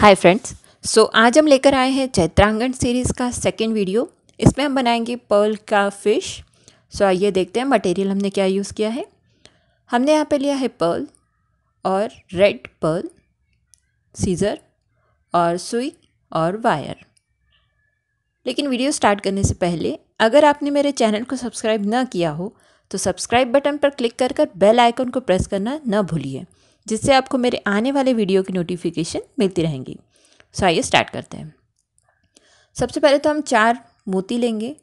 hi friends so आज हम लेकर आए हैं चैत्रांगण सीरीज़ का सेकंड वीडियो इसमें हम बनाएंगे पर्ल का फिश सो so, आइए देखते हैं मटेरियल हमने क्या यूज़ किया है हमने यहाँ पे लिया है पर्ल और रेड पर्ल सीज़र और सुई और वायर लेकिन वीडियो स्टार्ट करने से पहले अगर आपने मेरे चैनल को सब्सक्राइब ना किया हो तो सब्सक्राइब बटन पर क्लिक कर कर बेल आइकन को प्रेस करना ना भूलिए जिससे आपको मेरे आने वाले वीडियो की नोटिफिकेशन मिलती रहेंगी सो आइए स्टार्ट करते हैं सबसे पहले तो हम चार मोती लेंगे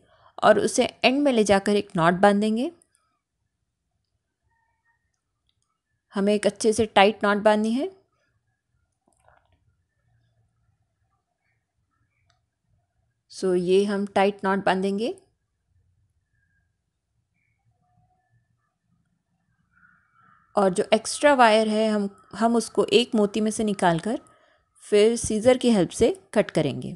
और उसे एंड में ले जाकर एक नॉट बांधेंगे हमें एक अच्छे से टाइट नॉट बांधनी है सो so, ये हम टाइट नॉट बांधेंगे और जो एक्स्ट्रा वायर है हम हम उसको एक मोती में से निकाल कर फिर सीज़र की हेल्प से कट करेंगे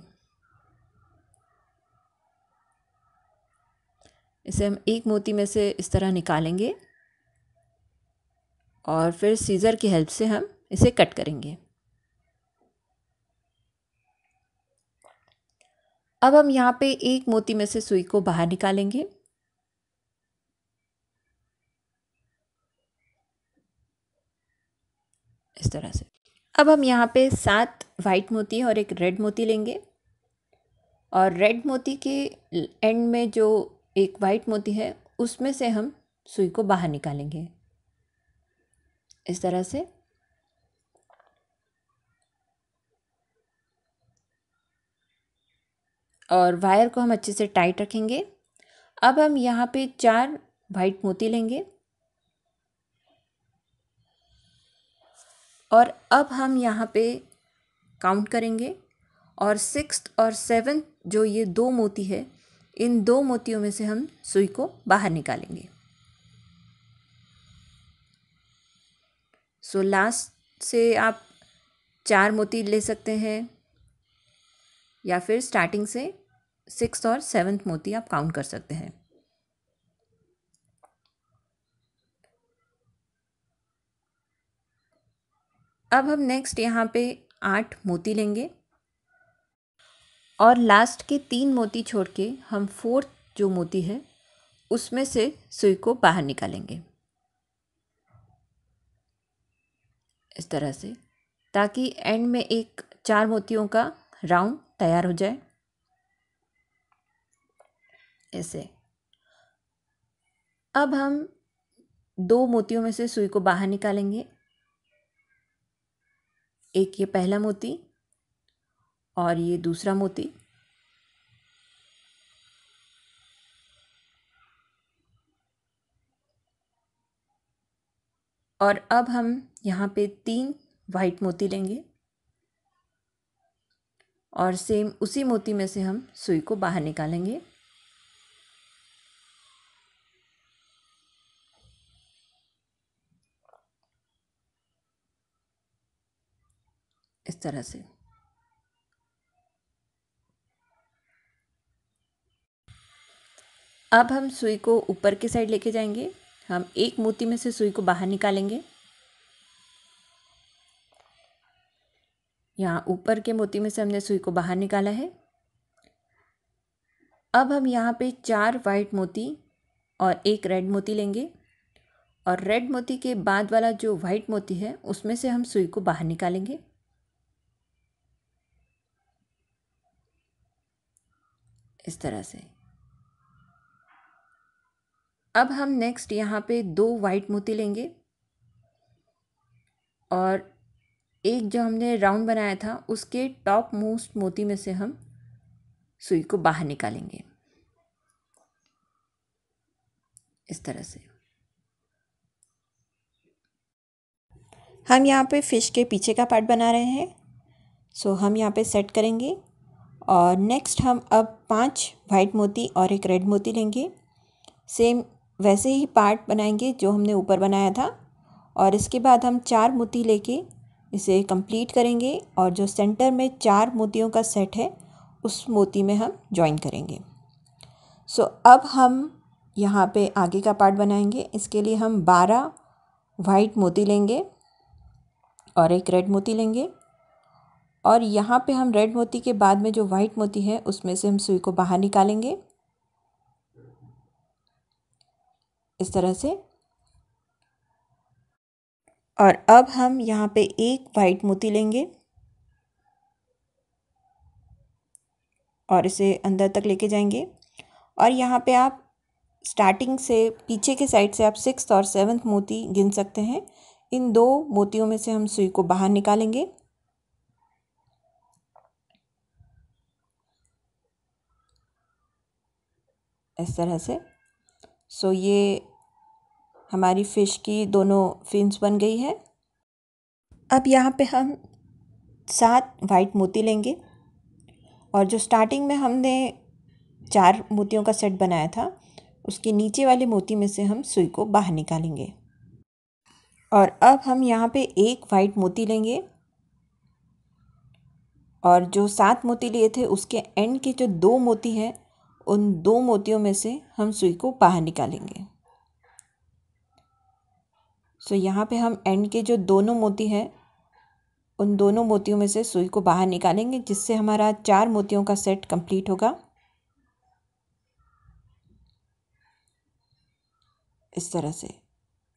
इसे हम एक मोती में से इस तरह निकालेंगे और फिर सीज़र की हेल्प से हम इसे कट करेंगे अब हम यहाँ पे एक मोती में से सुई को बाहर निकालेंगे अब हम यहाँ पे सात वाइट मोती और एक रेड मोती लेंगे और रेड मोती के एंड में जो एक वाइट मोती है उसमें से हम सुई को बाहर निकालेंगे इस तरह से और वायर को हम अच्छे से टाइट रखेंगे अब हम यहाँ पे चार वाइट मोती लेंगे और अब हम यहाँ पे काउंट करेंगे और सिक्स्थ और सेवन्थ जो ये दो मोती है इन दो मोतियों में से हम सुई को बाहर निकालेंगे सो so, लास्ट से आप चार मोती ले सकते हैं या फिर स्टार्टिंग से सिक्स और सेवन्थ मोती आप काउंट कर सकते हैं अब हम नेक्स्ट यहाँ पे आठ मोती लेंगे और लास्ट के तीन मोती छोड़ के हम फोर्थ जो मोती है उसमें से सुई को बाहर निकालेंगे इस तरह से ताकि एंड में एक चार मोतियों का राउंड तैयार हो जाए ऐसे अब हम दो मोतियों में से सुई को बाहर निकालेंगे एक ये पहला मोती और ये दूसरा मोती और अब हम यहाँ पे तीन वाइट मोती लेंगे और सेम उसी मोती में से हम सुई को बाहर निकालेंगे इस तरह से अब हम सुई को ऊपर की साइड लेके जाएंगे हम एक मोती में से सुई को बाहर निकालेंगे यहाँ ऊपर के मोती में से हमने सुई को बाहर निकाला है अब हम यहाँ पे चार वाइट मोती और एक रेड मोती लेंगे और रेड मोती के बाद वाला जो वाइट मोती है उसमें से हम सुई को बाहर निकालेंगे इस तरह से अब हम नेक्स्ट यहाँ पे दो वाइट मोती लेंगे और एक जो हमने राउंड बनाया था उसके टॉप मोस्ट मोती में से हम सुई को बाहर निकालेंगे इस तरह से हम यहाँ पे फ़िश के पीछे का पार्ट बना रहे हैं सो हम यहाँ पे सेट करेंगे और नेक्स्ट हम अब पांच वाइट मोती और एक रेड मोती लेंगे सेम वैसे ही पार्ट बनाएंगे जो हमने ऊपर बनाया था और इसके बाद हम चार मोती लेके इसे कंप्लीट करेंगे और जो सेंटर में चार मोतियों का सेट है उस मोती में हम जॉइन करेंगे सो so, अब हम यहाँ पे आगे का पार्ट बनाएंगे इसके लिए हम बारह वाइट मोती लेंगे और एक रेड मोती लेंगे और यहाँ पे हम रेड मोती के बाद में जो वाइट मोती है उसमें से हम सुई को बाहर निकालेंगे इस तरह से और अब हम यहाँ पे एक वाइट मोती लेंगे और इसे अंदर तक लेके जाएंगे और यहाँ पे आप स्टार्टिंग से पीछे के साइड से आप सिक्स और सेवन्थ मोती गिन सकते हैं इन दो मोतियों में से हम सुई को बाहर निकालेंगे इस तरह से सो ये हमारी फ़िश की दोनों फिन्स बन गई है अब यहाँ पे हम सात वाइट मोती लेंगे और जो स्टार्टिंग में हमने चार मोतियों का सेट बनाया था उसके नीचे वाले मोती में से हम सुई को बाहर निकालेंगे और अब हम यहाँ पे एक वाइट मोती लेंगे और जो सात मोती लिए थे उसके एंड के जो दो मोती हैं उन दो मोतियों में से हम सुई को बाहर निकालेंगे सो so, यहाँ पे हम एंड के जो दोनों मोती हैं उन दोनों मोतियों में से सुई को बाहर निकालेंगे जिससे हमारा चार मोतियों का सेट कंप्लीट होगा इस तरह से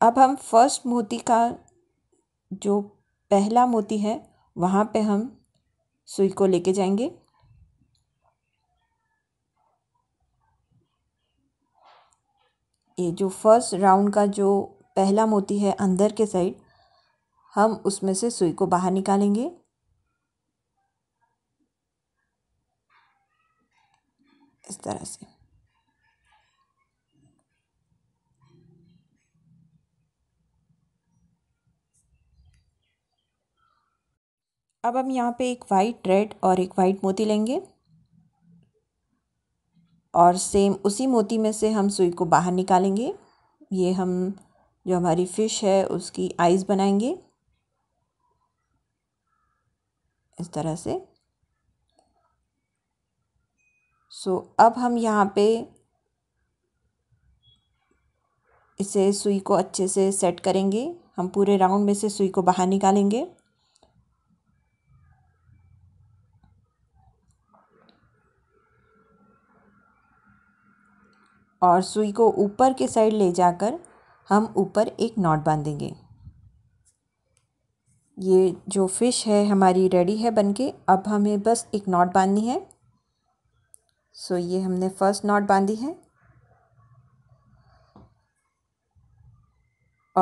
अब हम फर्स्ट मोती का जो पहला मोती है वहाँ पे हम सुई को लेके जाएंगे ये जो फर्स्ट राउंड का जो पहला मोती है अंदर के साइड हम उसमें से सुई को बाहर निकालेंगे इस तरह से अब हम यहाँ पे एक वाइट रेड और एक वाइट मोती लेंगे और सेम उसी मोती में से हम सुई को बाहर निकालेंगे ये हम जो हमारी फ़िश है उसकी आइज़ बनाएंगे इस तरह से सो so, अब हम यहाँ पे इसे सुई को अच्छे से सेट करेंगे हम पूरे राउंड में से सुई को बाहर निकालेंगे और सुई को ऊपर के साइड ले जाकर हम ऊपर एक नॉट बांधेंगे ये जो फ़िश है हमारी रेडी है बनके अब हमें बस एक नॉट बांधनी है सो ये हमने फर्स्ट नॉट बांधी है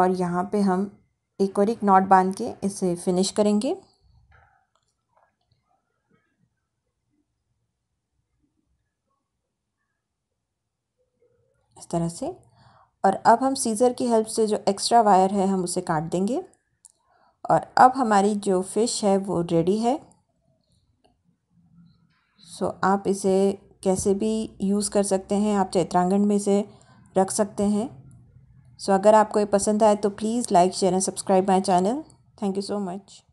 और यहाँ पे हम एक और एक नॉट बांध के इसे फिनिश करेंगे तरह से और अब हम सीज़र की हेल्प से जो एक्स्ट्रा वायर है हम उसे काट देंगे और अब हमारी जो फ़िश है वो रेडी है सो so, आप इसे कैसे भी यूज़ कर सकते हैं आप चैत्रांगण में इसे रख सकते हैं सो so, अगर आपको ये पसंद आए तो please like share and subscribe my channel thank you so much